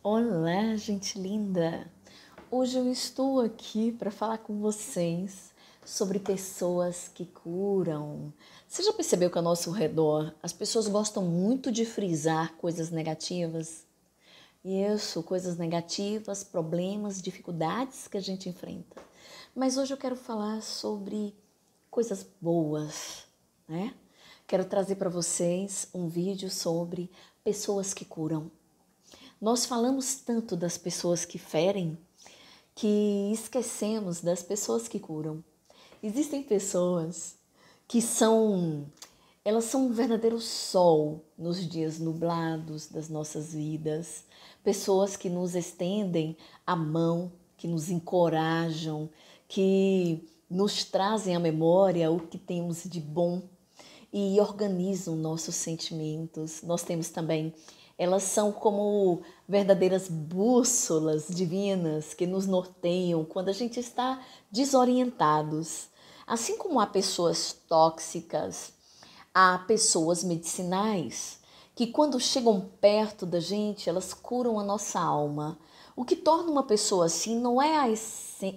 Olá, gente linda! Hoje eu estou aqui para falar com vocês sobre pessoas que curam. Você já percebeu que ao nosso redor as pessoas gostam muito de frisar coisas negativas? Isso, coisas negativas, problemas, dificuldades que a gente enfrenta. Mas hoje eu quero falar sobre coisas boas, né? Quero trazer para vocês um vídeo sobre pessoas que curam nós falamos tanto das pessoas que ferem que esquecemos das pessoas que curam. Existem pessoas que são elas são um verdadeiro sol nos dias nublados das nossas vidas, pessoas que nos estendem a mão, que nos encorajam, que nos trazem à memória o que temos de bom e organizam nossos sentimentos. Nós temos também elas são como verdadeiras bússolas divinas que nos norteiam quando a gente está desorientados. Assim como há pessoas tóxicas, há pessoas medicinais que quando chegam perto da gente, elas curam a nossa alma. O que torna uma pessoa assim não é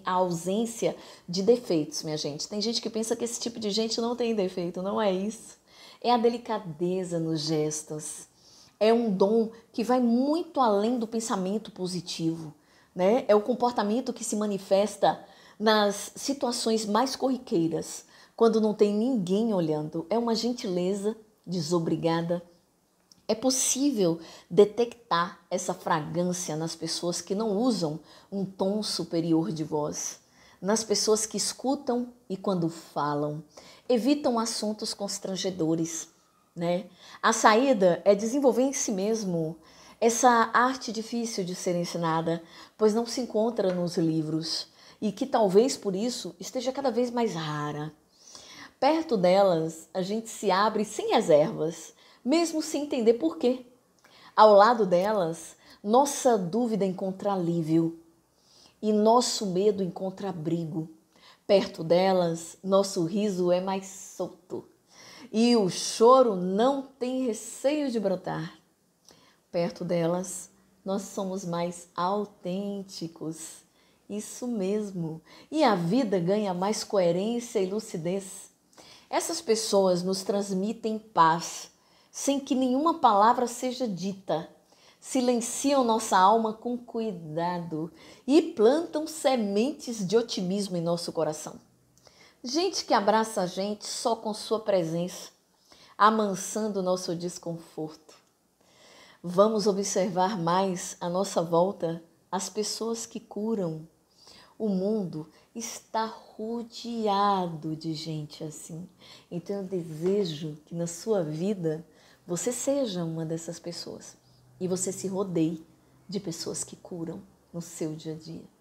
a ausência de defeitos, minha gente. Tem gente que pensa que esse tipo de gente não tem defeito, não é isso. É a delicadeza nos gestos, é um dom que vai muito além do pensamento positivo, né? É o comportamento que se manifesta nas situações mais corriqueiras, quando não tem ninguém olhando. É uma gentileza desobrigada. É possível detectar essa fragrância nas pessoas que não usam um tom superior de voz, nas pessoas que escutam e quando falam, evitam assuntos constrangedores né? A saída é desenvolver em si mesmo essa arte difícil de ser ensinada, pois não se encontra nos livros e que talvez por isso esteja cada vez mais rara. Perto delas, a gente se abre sem reservas, mesmo sem entender por quê. Ao lado delas, nossa dúvida encontra alívio e nosso medo encontra abrigo. Perto delas, nosso riso é mais solto e o choro não tem receio de brotar. Perto delas, nós somos mais autênticos. Isso mesmo. E a vida ganha mais coerência e lucidez. Essas pessoas nos transmitem paz, sem que nenhuma palavra seja dita. Silenciam nossa alma com cuidado e plantam sementes de otimismo em nosso coração. Gente que abraça a gente só com sua presença, amansando nosso desconforto. Vamos observar mais à nossa volta as pessoas que curam. O mundo está rodeado de gente assim. Então eu desejo que na sua vida você seja uma dessas pessoas e você se rodeie de pessoas que curam no seu dia a dia.